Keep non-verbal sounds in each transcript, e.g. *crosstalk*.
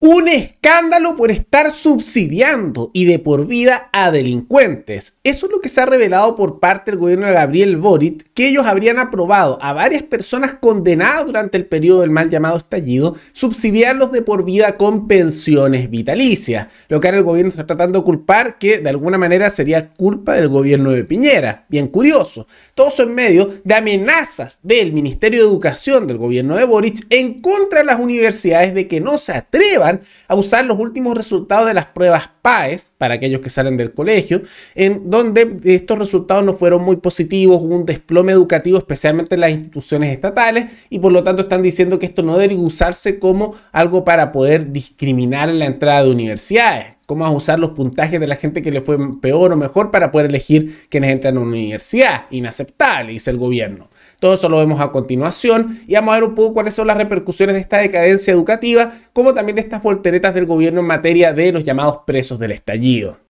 Un escándalo por estar subsidiando y de por vida a delincuentes. Eso es lo que se ha revelado por parte del gobierno de Gabriel Boric, que ellos habrían aprobado a varias personas condenadas durante el periodo del mal llamado estallido, subsidiarlos de por vida con pensiones vitalicias. Lo que ahora el gobierno está tratando de culpar, que de alguna manera sería culpa del gobierno de Piñera. Bien curioso. Todo eso en medio de amenazas del Ministerio de Educación del gobierno de Boric en contra de las universidades de que no se atreva a usar los últimos resultados de las pruebas PAES para aquellos que salen del colegio, en donde estos resultados no fueron muy positivos, hubo un desplome educativo, especialmente en las instituciones estatales, y por lo tanto están diciendo que esto no debe usarse como algo para poder discriminar en la entrada de universidades, cómo a usar los puntajes de la gente que le fue peor o mejor para poder elegir quienes entran a una universidad. Inaceptable, dice el gobierno. Todo eso lo vemos a continuación y vamos a ver un poco cuáles son las repercusiones de esta decadencia educativa, como también de estas volteretas del gobierno en materia de los llamados presos del estallido.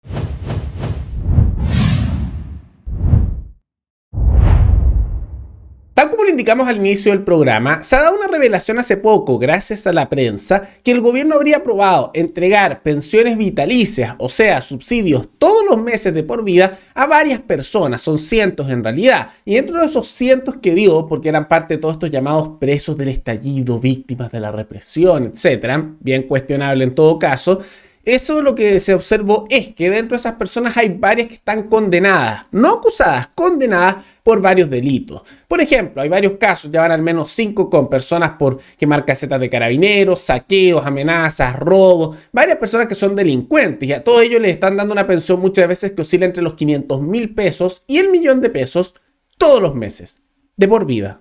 al inicio del programa, se ha dado una revelación hace poco, gracias a la prensa, que el gobierno habría aprobado entregar pensiones vitalicias, o sea, subsidios, todos los meses de por vida a varias personas, son cientos en realidad, y dentro de esos cientos que dio, porque eran parte de todos estos llamados presos del estallido, víctimas de la represión, etcétera, bien cuestionable en todo caso, eso lo que se observó es que dentro de esas personas hay varias que están condenadas, no acusadas, condenadas por varios delitos. Por ejemplo, hay varios casos, ya van al menos cinco con personas por quemar casetas de carabineros, saqueos, amenazas, robos, varias personas que son delincuentes y a todos ellos les están dando una pensión muchas veces que oscila entre los 500 mil pesos y el millón de pesos todos los meses, de por vida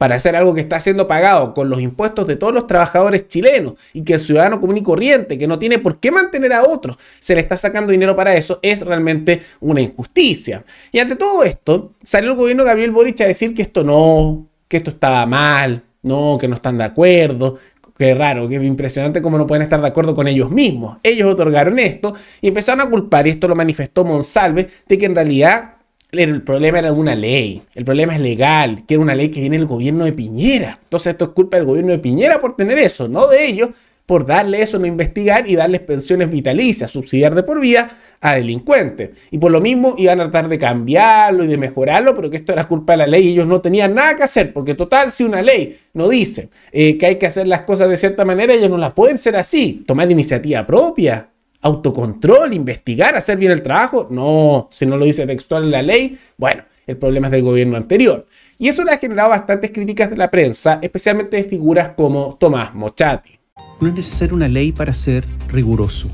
para hacer algo que está siendo pagado con los impuestos de todos los trabajadores chilenos y que el ciudadano común y corriente, que no tiene por qué mantener a otros, se le está sacando dinero para eso, es realmente una injusticia. Y ante todo esto, salió el gobierno Gabriel Boric a decir que esto no, que esto estaba mal, no, que no están de acuerdo, Qué raro, qué impresionante cómo no pueden estar de acuerdo con ellos mismos. Ellos otorgaron esto y empezaron a culpar, y esto lo manifestó Monsalve, de que en realidad el problema era una ley, el problema es legal, que era una ley que viene del gobierno de Piñera. Entonces esto es culpa del gobierno de Piñera por tener eso, no de ellos, por darle eso, no investigar y darles pensiones vitalicias, subsidiar de por vida a delincuentes. Y por lo mismo iban a tratar de cambiarlo y de mejorarlo, pero que esto era culpa de la ley y ellos no tenían nada que hacer, porque total, si una ley no dice eh, que hay que hacer las cosas de cierta manera, ellos no las pueden hacer así, tomar iniciativa propia autocontrol, investigar, hacer bien el trabajo. No, si no lo dice textual en la ley, bueno, el problema es del gobierno anterior. Y eso le ha generado bastantes críticas de la prensa, especialmente de figuras como Tomás Mochati. No es necesaria una ley para ser riguroso.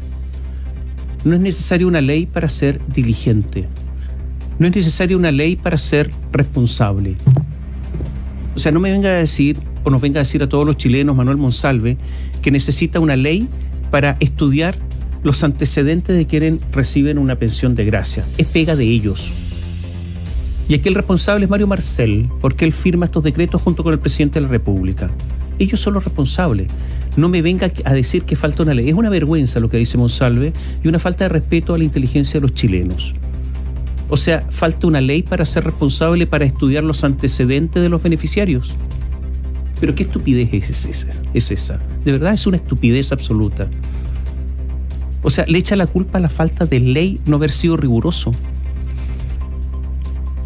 No es necesaria una ley para ser diligente. No es necesaria una ley para ser responsable. O sea, no me venga a decir, o nos venga a decir a todos los chilenos, Manuel Monsalve, que necesita una ley para estudiar los antecedentes de quienes reciben una pensión de gracia. Es pega de ellos. Y aquí el responsable es Mario Marcel, porque él firma estos decretos junto con el presidente de la República. Ellos son los responsables. No me venga a decir que falta una ley. Es una vergüenza lo que dice Monsalve y una falta de respeto a la inteligencia de los chilenos. O sea, falta una ley para ser responsable para estudiar los antecedentes de los beneficiarios. Pero qué estupidez es esa, es esa. De verdad es una estupidez absoluta. O sea, le echa la culpa a la falta de ley no haber sido riguroso.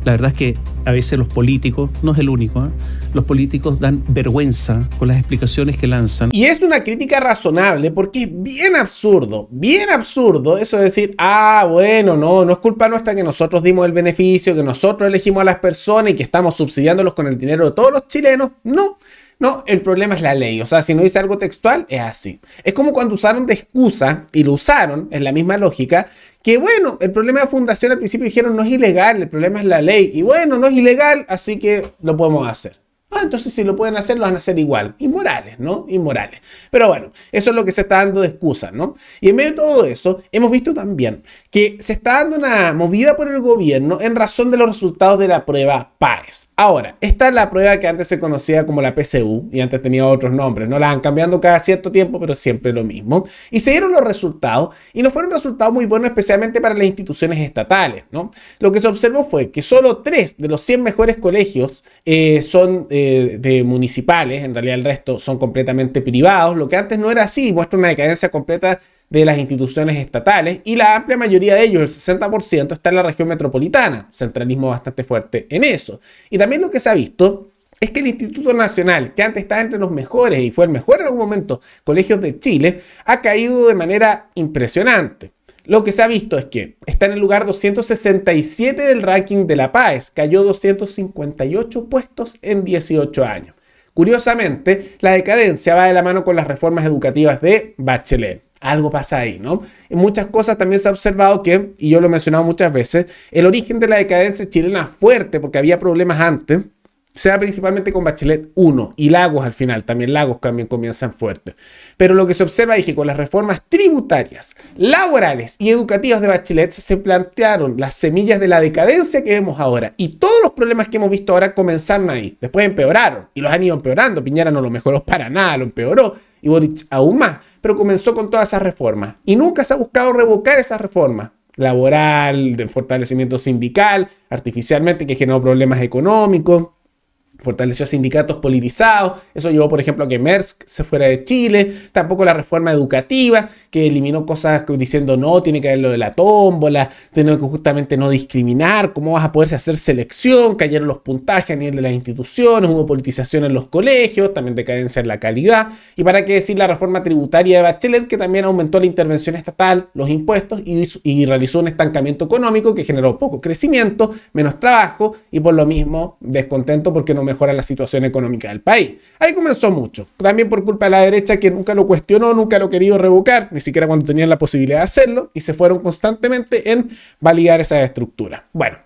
La verdad es que a veces los políticos, no es el único, ¿eh? los políticos dan vergüenza con las explicaciones que lanzan. Y es una crítica razonable porque es bien absurdo, bien absurdo eso de decir, ah, bueno, no, no es culpa nuestra que nosotros dimos el beneficio, que nosotros elegimos a las personas y que estamos subsidiándolos con el dinero de todos los chilenos. No, no, el problema es la ley. O sea, si no dice algo textual, es así. Es como cuando usaron de excusa y lo usaron, en la misma lógica, que bueno, el problema de fundación al principio dijeron no es ilegal, el problema es la ley. Y bueno, no es ilegal, así que lo podemos hacer. Ah, entonces si lo pueden hacer, lo van a hacer igual. Inmorales, ¿no? Inmorales. Pero bueno, eso es lo que se está dando de excusa, ¿no? Y en medio de todo eso, hemos visto también que se está dando una movida por el gobierno en razón de los resultados de la prueba PAES. Ahora, esta es la prueba que antes se conocía como la PCU y antes tenía otros nombres, ¿no? La han cambiando cada cierto tiempo, pero siempre lo mismo. Y se dieron los resultados y nos fueron resultados muy buenos, especialmente para las instituciones estatales, ¿no? Lo que se observó fue que solo tres de los 100 mejores colegios eh, son... Eh, de municipales, en realidad el resto son completamente privados, lo que antes no era así, muestra una decadencia completa de las instituciones estatales y la amplia mayoría de ellos, el 60%, está en la región metropolitana, centralismo bastante fuerte en eso. Y también lo que se ha visto es que el Instituto Nacional, que antes estaba entre los mejores y fue el mejor en algún momento, colegios de Chile, ha caído de manera impresionante. Lo que se ha visto es que está en el lugar 267 del ranking de la paz, cayó 258 puestos en 18 años. Curiosamente, la decadencia va de la mano con las reformas educativas de Bachelet. Algo pasa ahí, ¿no? En muchas cosas también se ha observado que, y yo lo he mencionado muchas veces, el origen de la decadencia chilena es fuerte porque había problemas antes se da principalmente con Bachelet 1 y Lagos al final, también Lagos también comienzan fuerte. Pero lo que se observa es que con las reformas tributarias, laborales y educativas de Bachelet se plantearon las semillas de la decadencia que vemos ahora. Y todos los problemas que hemos visto ahora comenzaron ahí. Después empeoraron y los han ido empeorando. Piñera no lo mejoró *laughs* para nada, lo empeoró y Boric aún más. Pero comenzó con todas esas reformas y nunca se ha buscado revocar esas reformas laboral, de fortalecimiento sindical, artificialmente que generó problemas económicos fortaleció sindicatos politizados, eso llevó, por ejemplo, a que Merck se fuera de Chile, tampoco la reforma educativa, que eliminó cosas diciendo no, tiene que haber lo de la tómbola, tener que justamente no discriminar, cómo vas a poderse hacer selección, cayeron los puntajes a nivel de las instituciones, hubo politización en los colegios, también decadencia en la calidad, y para qué decir la reforma tributaria de Bachelet, que también aumentó la intervención estatal, los impuestos, y, y realizó un estancamiento económico que generó poco crecimiento, menos trabajo, y por lo mismo descontento porque no me mejora la situación económica del país. Ahí comenzó mucho. También por culpa de la derecha que nunca lo cuestionó, nunca lo querido revocar, ni siquiera cuando tenían la posibilidad de hacerlo, y se fueron constantemente en validar esa estructura. Bueno,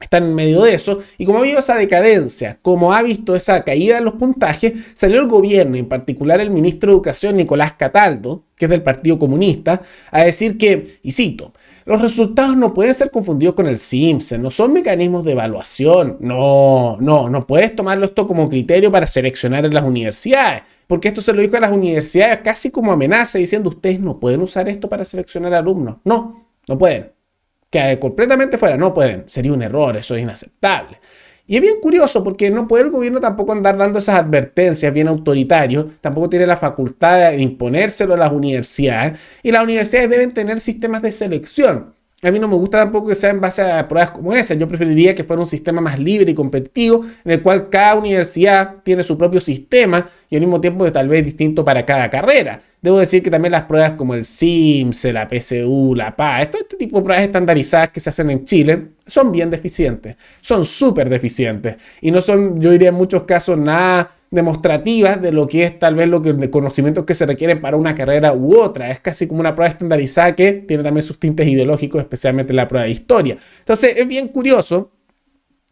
están en medio de eso. Y como ha habido esa decadencia, como ha visto esa caída en los puntajes, salió el gobierno, en particular el ministro de Educación Nicolás Cataldo, que es del Partido Comunista, a decir que, y cito, los resultados no pueden ser confundidos con el Simpson, no son mecanismos de evaluación. No, no, no puedes tomarlo esto como criterio para seleccionar en las universidades. Porque esto se lo dijo a las universidades casi como amenaza, diciendo ustedes no pueden usar esto para seleccionar alumnos. No, no pueden. Que completamente fuera, no pueden. Sería un error, eso es inaceptable. Y es bien curioso porque no puede el gobierno tampoco andar dando esas advertencias bien autoritarios, tampoco tiene la facultad de imponérselo a las universidades y las universidades deben tener sistemas de selección. A mí no me gusta tampoco que sea en base a pruebas como esas Yo preferiría que fuera un sistema más libre y competitivo en el cual cada universidad tiene su propio sistema y al mismo tiempo es tal vez distinto para cada carrera. Debo decir que también las pruebas como el SIMS, la PSU, la PA, todo este tipo de pruebas estandarizadas que se hacen en Chile son bien deficientes, son súper deficientes y no son, yo diría en muchos casos, nada demostrativas de lo que es tal vez lo que, de conocimientos que se requieren para una carrera u otra. Es casi como una prueba estandarizada que tiene también sus tintes ideológicos, especialmente la prueba de historia. Entonces es bien curioso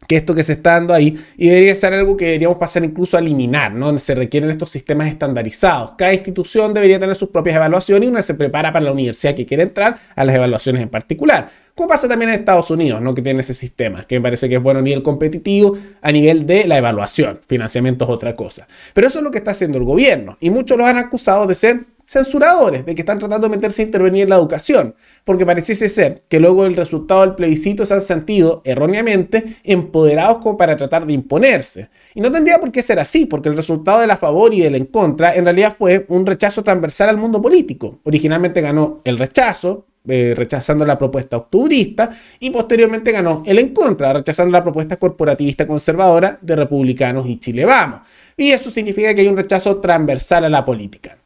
que esto que se está dando ahí, y debería ser algo que deberíamos pasar incluso a eliminar, ¿no? Se requieren estos sistemas estandarizados. Cada institución debería tener sus propias evaluaciones y una se prepara para la universidad que quiere entrar a las evaluaciones en particular como pasa también en Estados Unidos, ¿no? que tiene ese sistema, que me parece que es bueno a nivel competitivo, a nivel de la evaluación. Financiamiento es otra cosa. Pero eso es lo que está haciendo el gobierno y muchos los han acusado de ser censuradores, de que están tratando de meterse a intervenir en la educación, porque pareciese ser que luego el resultado del plebiscito se han sentido erróneamente empoderados como para tratar de imponerse. Y no tendría por qué ser así, porque el resultado de la favor y del en contra en realidad fue un rechazo transversal al mundo político. Originalmente ganó el rechazo, eh, rechazando la propuesta octubrista y posteriormente ganó el en contra, rechazando la propuesta corporativista conservadora de republicanos y Chile Vamos. Y eso significa que hay un rechazo transversal a la política.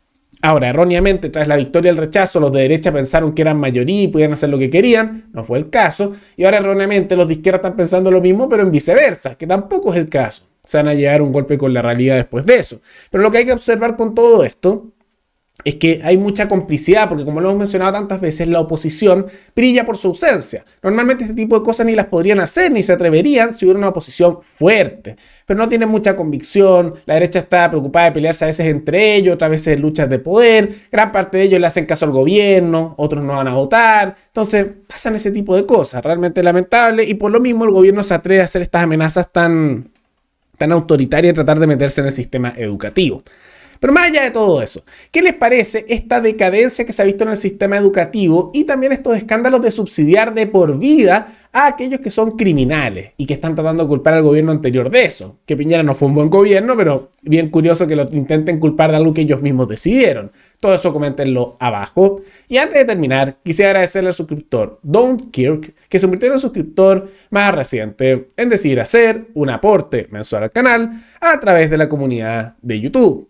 Ahora, erróneamente, tras la victoria del rechazo, los de derecha pensaron que eran mayoría y podían hacer lo que querían, no fue el caso, y ahora erróneamente los de izquierda están pensando lo mismo, pero en viceversa, que tampoco es el caso. Se van a llegar un golpe con la realidad después de eso. Pero lo que hay que observar con todo esto es que hay mucha complicidad, porque como lo hemos mencionado tantas veces, la oposición brilla por su ausencia. Normalmente este tipo de cosas ni las podrían hacer, ni se atreverían si hubiera una oposición fuerte. Pero no tienen mucha convicción, la derecha está preocupada de pelearse a veces entre ellos, otras veces luchas de poder, gran parte de ellos le hacen caso al gobierno, otros no van a votar. Entonces pasan ese tipo de cosas, realmente lamentable, y por lo mismo el gobierno se atreve a hacer estas amenazas tan tan y tratar de meterse en el sistema educativo. Pero más allá de todo eso, ¿qué les parece esta decadencia que se ha visto en el sistema educativo y también estos escándalos de subsidiar de por vida a aquellos que son criminales y que están tratando de culpar al gobierno anterior de eso? Que Piñera no fue un buen gobierno, pero bien curioso que lo intenten culpar de algo que ellos mismos decidieron. Todo eso coméntenlo abajo. Y antes de terminar, quisiera agradecerle al suscriptor Don Kirk, que se convirtió en un suscriptor más reciente en decidir hacer un aporte mensual al canal a través de la comunidad de YouTube.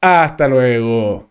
Hasta luego.